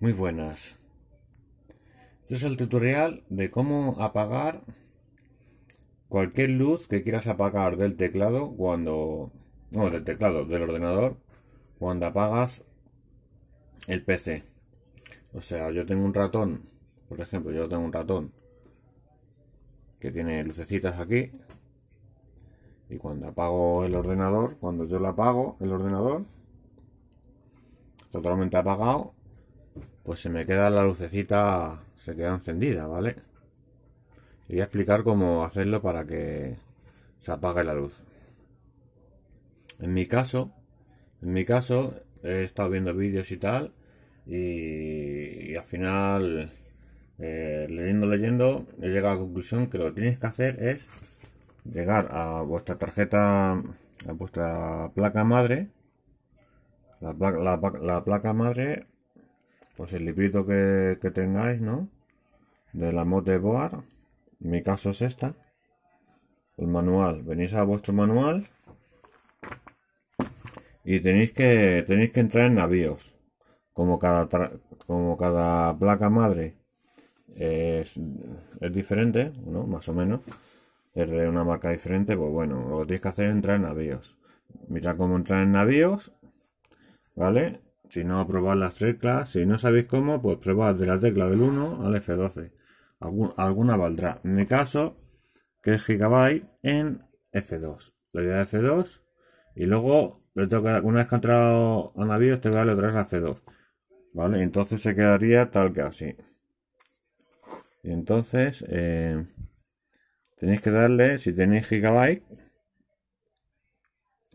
Muy buenas. Este es el tutorial de cómo apagar cualquier luz que quieras apagar del teclado cuando... No, del teclado, del ordenador, cuando apagas el PC. O sea, yo tengo un ratón, por ejemplo, yo tengo un ratón que tiene lucecitas aquí. Y cuando apago el ordenador, cuando yo lo apago, el ordenador, totalmente apagado, pues se me queda la lucecita, se queda encendida, ¿vale? Y voy a explicar cómo hacerlo para que se apague la luz. En mi caso, en mi caso, he estado viendo vídeos y tal, y, al final, eh, leyendo, leyendo, he llegado a la conclusión que lo que tienes que hacer es llegar a vuestra tarjeta, a vuestra placa madre, la la placa madre pues el librito que, tengáis, ¿no? De la mod de Boar, en mi caso es esta, el manual, venís a vuestro manual y tenéis que, tenéis que entrar en navíos, como cada, como cada placa madre es, diferente, ¿no? Más o menos, es de una marca diferente, pues bueno, lo que tenéis que hacer es entrar en navíos. Mirad cómo entrar en navíos, ¿vale? Si no probar las teclas, si no sabéis cómo, pues probad de la tecla del 1 al F12. Algun, alguna valdrá. En mi caso, que es Gigabyte en F2. Le doy F2 y luego le una vez que ha entrado a navíos, voy a darle otra vez a F2. ¿Vale? Entonces se quedaría tal que así. Y entonces eh, tenéis que darle, si tenéis Gigabyte,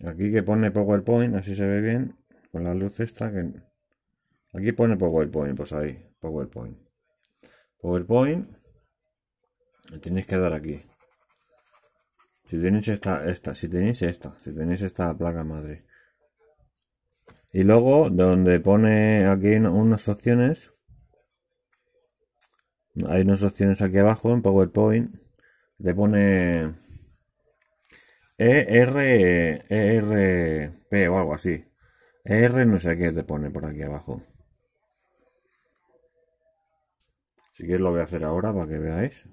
aquí que pone PowerPoint, así se ve bien, con la luz esta que... Aquí pone PowerPoint, pues ahí, PowerPoint. PowerPoint, le tenéis que dar aquí. Si tenéis esta, esta, si tenéis esta, si tenéis esta placa madre. Y luego, donde pone aquí unas opciones, hay unas opciones aquí abajo en PowerPoint, le pone e r ERP o algo así. R no sé qué te pone por aquí abajo. Si quieres lo voy a hacer ahora para que veáis.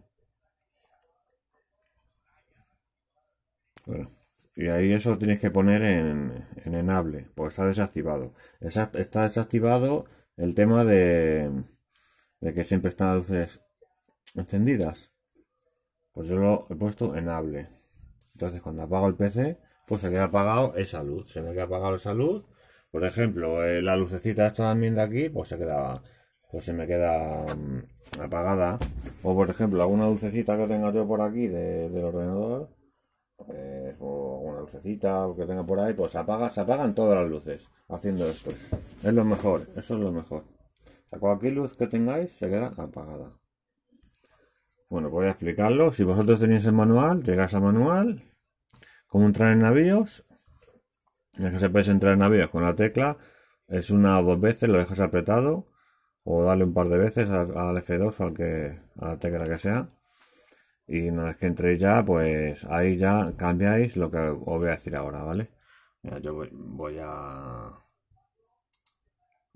y ahí eso tienes que poner en, en enable, porque está desactivado. Está desactivado el tema de, de que siempre están las luces encendidas. Pues yo lo he puesto enable. Entonces cuando apago el PC, pues se queda apagado esa luz. Se me ha apagado esa luz por ejemplo, eh, la lucecita esta también de aquí, pues se queda, pues se me queda mm, apagada. O por ejemplo, alguna lucecita que tenga yo por aquí del ordenador, eh, o alguna lucecita que tenga por ahí, pues se apaga, se apagan todas las luces haciendo esto. Es lo mejor, eso es lo mejor. O cualquier luz que tengáis se queda apagada. Bueno, voy a explicarlo. Si vosotros tenéis el manual, llegáis al manual, cómo entrar en navíos, ya que se puede entrar en navíos con la tecla, es una o dos veces, lo dejas apretado, o darle un par de veces al, F2 al que, a la tecla que sea. Y una vez que entréis ya, pues ahí ya cambiáis lo que os voy a decir ahora, ¿vale? Mira, yo voy, a,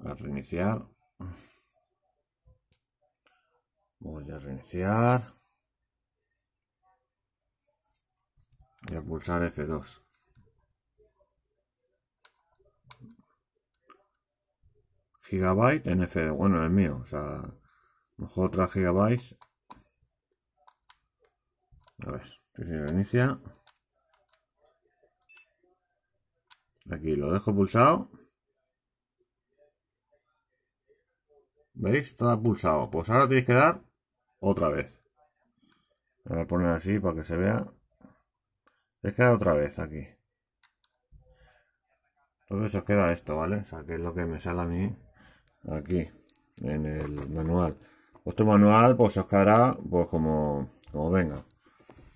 a reiniciar. Voy a reiniciar. Y a pulsar F2. gigabyte NF, Bueno, el mío, o sea, mejor otra gigabytes. A ver, si lo inicia. Aquí lo dejo pulsado. ¿Veis? Está pulsado. Pues ahora tenéis que dar otra vez. Lo voy a poner así para que se vea. Es que otra vez aquí. Entonces os queda esto, ¿vale? O sea, que es lo que me sale a mí aquí en el manual. Vuestro manual pues os quedará pues como, como venga.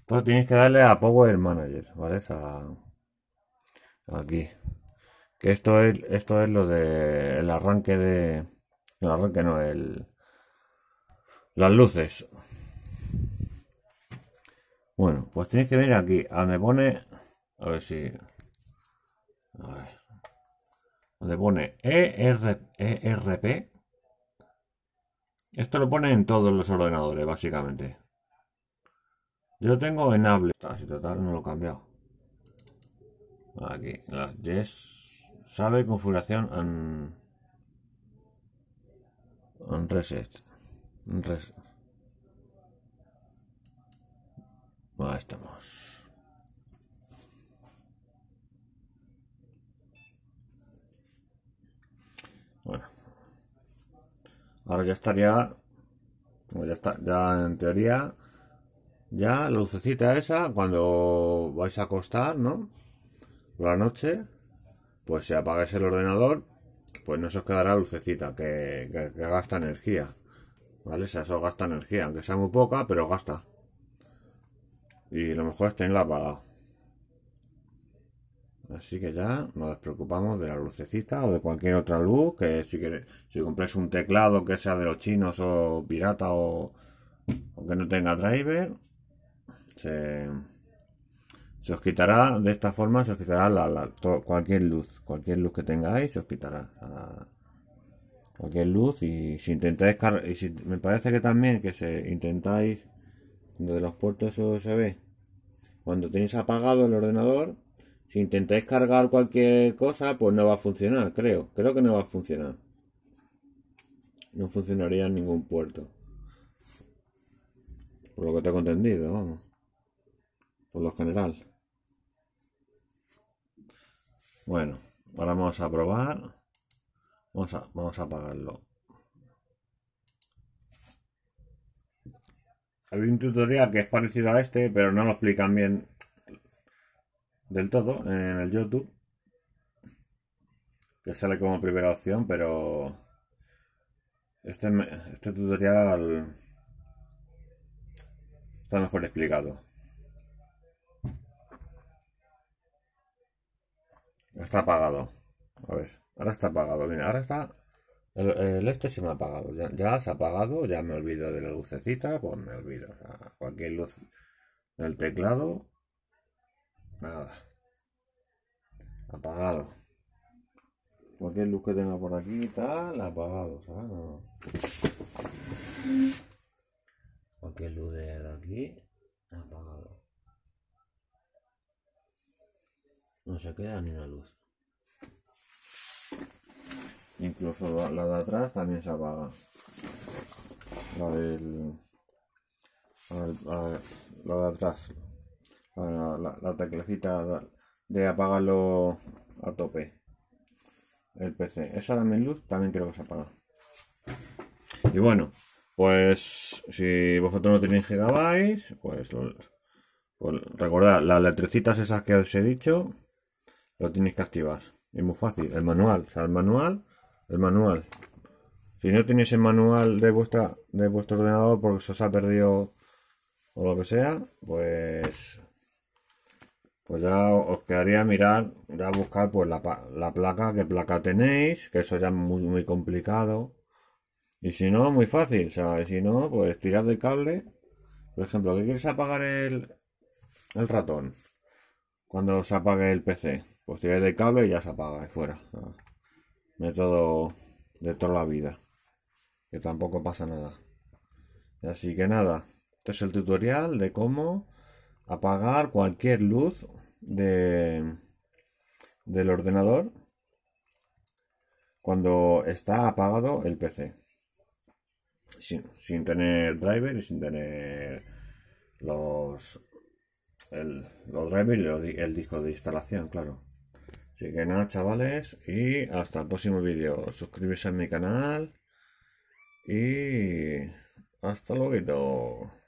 Entonces tienes que darle a Power Manager, ¿vale? aquí. Que esto es, esto es lo de el arranque de. El arranque no, el. Las luces. Bueno, pues tienes que venir aquí, a ah, donde pone. A ver si donde pone ERP. E Esto lo pone en todos los ordenadores, básicamente. Yo tengo en Able. Ah, si total no lo he cambiado. Aquí, las yes. Sabe configuración en, reset. En Ahí estamos. Ahora ya estaría... ya en teoría... Ya la lucecita esa, cuando vais a acostar, ¿no? Por la noche, pues si apagáis el ordenador, pues no se os quedará lucecita, que, gasta energía. ¿Vale? O eso gasta energía, aunque sea muy poca, pero gasta. Y lo mejor es tenerla apagada. Así que ya nos despreocupamos de la lucecita o de cualquier otra luz. Que si, compréis si un teclado que sea de los chinos o pirata o, que no tenga driver, se, os quitará de esta forma, se os quitará cualquier luz. Cualquier luz que tengáis, se os quitará. cualquier luz y si intentáis y si, me parece que también que se intentáis de los puertos USB cuando tenéis apagado el ordenador si intentáis cargar cualquier cosa, pues no va a funcionar, creo. Creo que no va a funcionar. No funcionaría en ningún puerto. Por lo que tengo entendido, vamos. Por lo general. Bueno, ahora vamos a probar. Vamos a, vamos a apagarlo. Había un tutorial que es parecido a este, pero no lo explican bien del todo en el YouTube, que sale como primera opción, pero este, este tutorial está mejor explicado. Está apagado. A ver, ahora está apagado. Mira, ahora está. El, este se me ha apagado. Ya, ya, se ha apagado, ya me olvido de la lucecita, pues me olvido. O sea, cualquier luz del teclado Nada. Apagado. Cualquier luz que tenga por aquí y tal, apagado, ¿sabes? Cualquier luz de aquí, apagado. No se queda ni una luz. Incluso la de atrás también se apaga. La del... la de atrás la, la, teclecita de apagarlo a tope el PC. Esa también luz también creo que se apaga. Y bueno, pues si vosotros no tenéis gigabytes, pues, pues recordad, las letrecitas esas que os he dicho, lo tenéis que activar. Es muy fácil, el manual, o sea, el manual, el manual. Si no tenéis el manual de vuestra de vuestro ordenador porque se os ha perdido o lo que sea, pues pues ya os quedaría mirar, ya buscar pues la, la placa, qué placa tenéis, que eso ya es muy, muy complicado. Y si no, muy fácil, o sea, si no, pues tirar del cable. Por ejemplo, ¿qué quieres apagar el, el ratón? Cuando se apague el PC. Pues tirar del cable y ya se apaga, y fuera. método de toda la vida. Que tampoco pasa nada. Así que nada, este es el tutorial de cómo apagar cualquier luz de, del ordenador cuando está apagado el PC. Sin, tener driver y sin tener los, los drivers el disco de instalación, claro. Así que nada, chavales, y hasta el próximo vídeo. Suscribirse a mi canal y hasta luego.